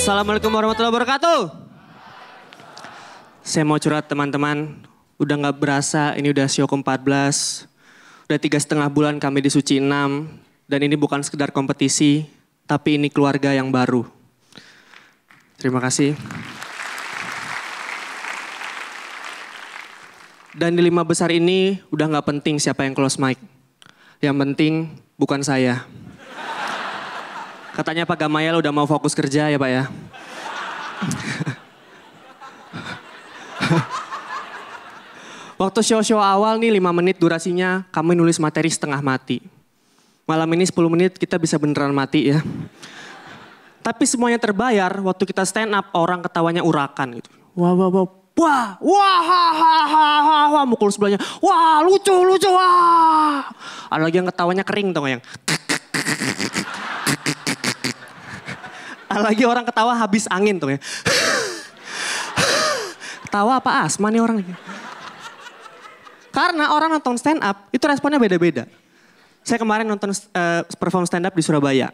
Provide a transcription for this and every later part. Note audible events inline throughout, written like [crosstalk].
Assalamualaikum warahmatullahi wabarakatuh. Saya mau curhat teman-teman. Udah nggak berasa ini udah siok 14. Udah tiga setengah bulan kami di Suci 6. Dan ini bukan sekedar kompetisi, tapi ini keluarga yang baru. Terima kasih. Dan di lima besar ini udah nggak penting siapa yang close mic. Yang penting bukan saya. Katanya Pak Gamayel udah mau fokus kerja ya Pak ya. Waktu show-show awal nih 5 menit durasinya kami nulis materi setengah mati. Malam ini 10 menit kita bisa beneran mati ya. Tapi semuanya terbayar waktu kita stand up orang ketawanya urakan gitu. Wah wah wah wah wah ha, ha, ha, ha, wah mukul sebelahnya. Wah lucu lucu wah. Ada lagi yang ketawanya kering tau gak yang. lagi orang ketawa habis angin tuh ya. ketawa apa asma nih orang ini? Karena orang nonton stand up itu responnya beda-beda. Saya kemarin nonton uh, perform stand up di Surabaya.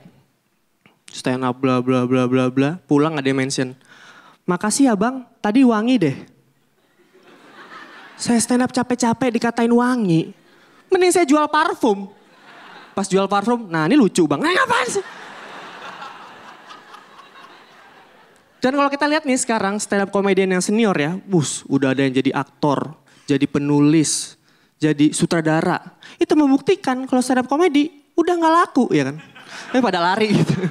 Stand up bla bla bla bla bla, pulang ada mention. Makasih ya bang, tadi wangi deh. Saya stand up capek-capek dikatain wangi. Mending saya jual parfum. Pas jual parfum, nah ini lucu bang. Nah, ngapain sih? Dan kalau kita lihat nih sekarang stand up komedian yang senior ya, bus udah ada yang jadi aktor, jadi penulis, jadi sutradara. Itu membuktikan kalau stand up komedi udah nggak laku ya kan. Tapi pada lari gitu.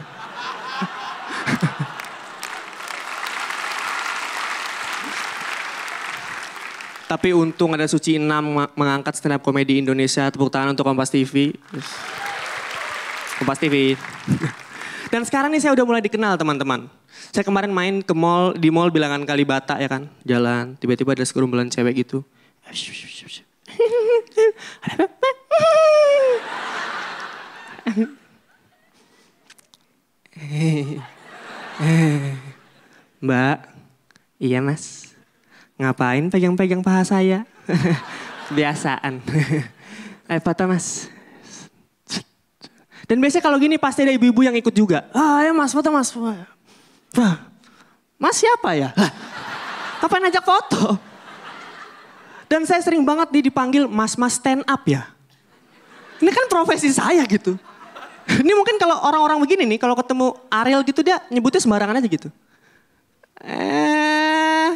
[laughs] Tapi untung ada Suci Nama mengangkat stand up komedi Indonesia. Tepuk tangan untuk Kompas TV. Kompas TV. [laughs] Dan sekarang nih saya udah mulai dikenal teman-teman. Saya kemarin main ke mall, di mall bilangan Kalibata ya kan, jalan. Tiba-tiba ada sekerumbulan cewek gitu. Mbak, iya mas, ngapain pegang-pegang paha saya? Biasaan. Eh patah mas, dan biasanya kalau gini pasti ada ibu-ibu yang ikut juga. Ah, ya mas, foto mas. Wah, mas siapa ya? Lah, kapan ajak foto? Dan saya sering banget dipanggil mas-mas stand up ya. Ini kan profesi saya gitu. Ini mungkin kalau orang-orang begini nih, kalau ketemu Ariel gitu dia nyebutnya sembarangan aja gitu. Eh,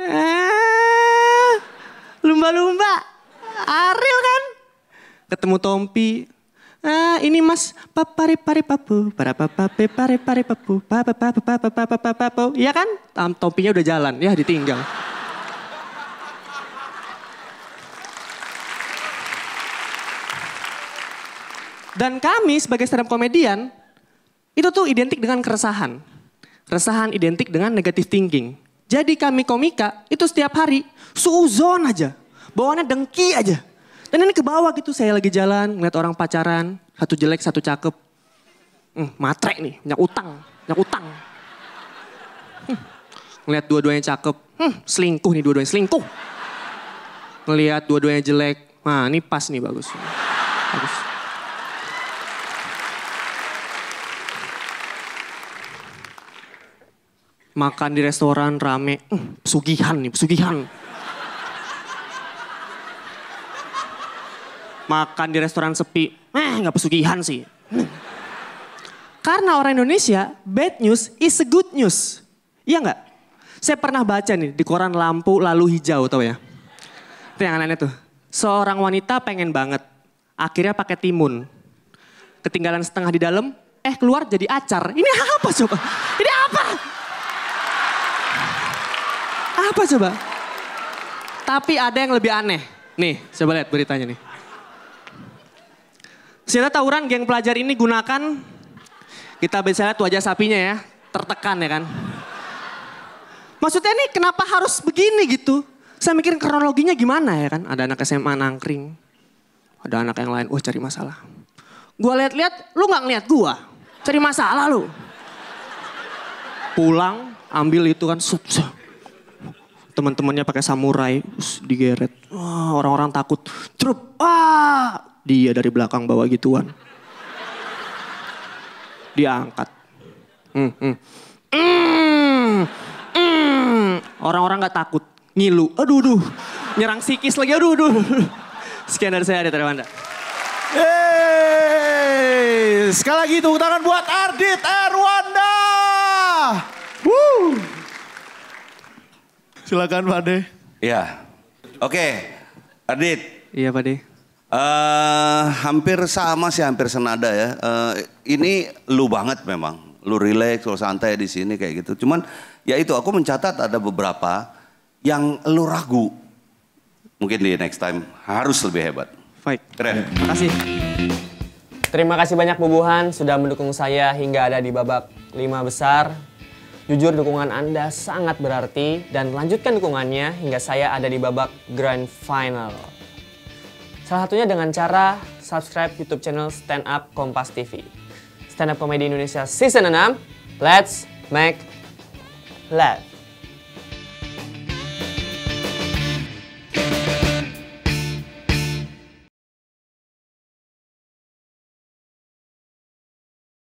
eh, lumba-lumba, Ariel kan? Ketemu Tompi, Ah, ini Mas papari pari papu, para papape pari pari papu, papa papa papa papa papa papa. Iya kan? topinya udah jalan, ya ditinggal. Dan kami sebagai stand up komedian itu tuh identik dengan keresahan. Keresahan identik dengan negatif thinking. Jadi kami komika itu setiap hari suuzon aja. Bawaannya dengki aja dan ini ke bawah gitu, saya lagi jalan, ngeliat orang pacaran, satu jelek, satu cakep. Hmm, matre nih, banyak utang, banyak utang. Hmm, ngeliat dua-duanya cakep, hmm, selingkuh nih dua-duanya, selingkuh. Ngeliat dua-duanya jelek, nah ini pas nih bagus. Bagus. Makan di restoran rame, hmm, pesugihan nih, pesugihan. makan di restoran sepi, eh nggak pesugihan sih. Karena orang Indonesia, bad news is a good news. Iya nggak? Saya pernah baca nih di koran Lampu Lalu Hijau tau ya. Itu yang aneh tuh. Seorang wanita pengen banget. Akhirnya pakai timun. Ketinggalan setengah di dalam, eh keluar jadi acar. Ini apa coba? Ini apa? Apa coba? Tapi ada yang lebih aneh. Nih, coba lihat beritanya nih. Senjata tawuran geng pelajar ini gunakan, kita bisa lihat wajah sapinya ya, tertekan ya kan. Maksudnya ini kenapa harus begini gitu? Saya mikirin kronologinya gimana ya kan. Ada anak SMA nangkring. Ada anak yang lain, wah cari masalah. Gua lihat-lihat, lu gak ngeliat gua. Cari masalah lu. Pulang, ambil itu kan. Teman-temannya pakai samurai, digeret. orang-orang takut. Trup, ah, dia dari belakang bawa gituan. Diangkat. Hmm, hmm. hmm, hmm. Orang-orang nggak takut, ngilu. Aduh, aduh. Nyerang sikis lagi, aduh, aduh. Sekian dari saya, Adit Anda. Yeay. Sekali lagi tepuk tangan buat Ardit Erwanda. Silakan Pak De. Ya. Oke. Okay. Ardit. Iya Pak De. Uh, hampir sama sih, hampir senada ya. Uh, ini lu banget memang. Lu relax, lu santai di sini kayak gitu. Cuman ya itu aku mencatat ada beberapa yang lu ragu. Mungkin di next time harus lebih hebat. Baik. Keren. Terima kasih. Terima kasih banyak Bubuhan sudah mendukung saya hingga ada di babak lima besar. Jujur dukungan Anda sangat berarti dan lanjutkan dukungannya hingga saya ada di babak grand final. Salah satunya dengan cara subscribe YouTube channel Stand Up Kompas TV. Stand Up Komedi Indonesia Season 6, Let's Make Laugh.